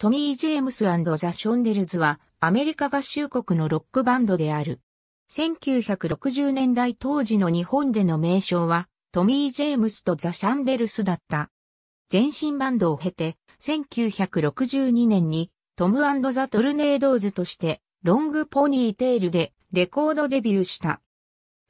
トミー・ジェームスザ・ションデルズはアメリカ合衆国のロックバンドである。1960年代当時の日本での名称はトミー・ジェームスとザ・シャンデルスだった。前身バンドを経て1962年にトムザ・トルネードーズとしてロングポニーテールでレコードデビューした。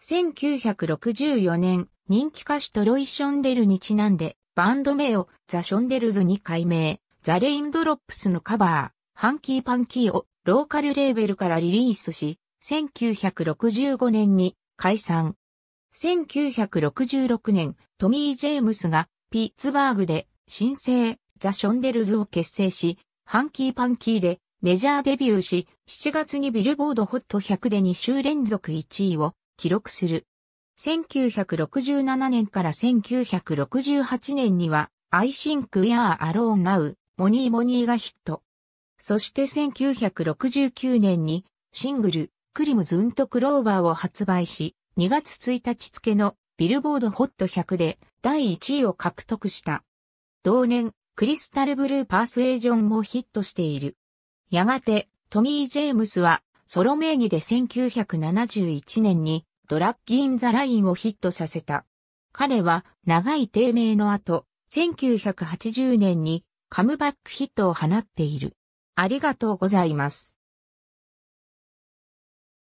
1964年人気歌手トロイ・ションデルにちなんでバンド名をザ・ションデルズに改名。ザ・レインドロップスのカバー、ハンキーパンキーをローカルレーベルからリリースし、1965年に解散。1966年、トミー・ジェームスがピッツバーグで新生ザ・ションデルズを結成し、ハンキーパンキーでメジャーデビューし、7月にビルボードホット100で2週連続1位を記録する。1967年から1968年には、アイシンク・ヤー・アロー e a モニーモニーがヒット。そして1969年にシングル、クリムズンとクローバーを発売し、2月1日付のビルボードホット100で第1位を獲得した。同年、クリスタルブルーパースエージョンもヒットしている。やがて、トミー・ジェームスはソロ名義で1971年にドラッグ・イン・ザ・ラインをヒットさせた。彼は長い低迷の後、1980年にカムバックヒットを放っている。ありがとうございます。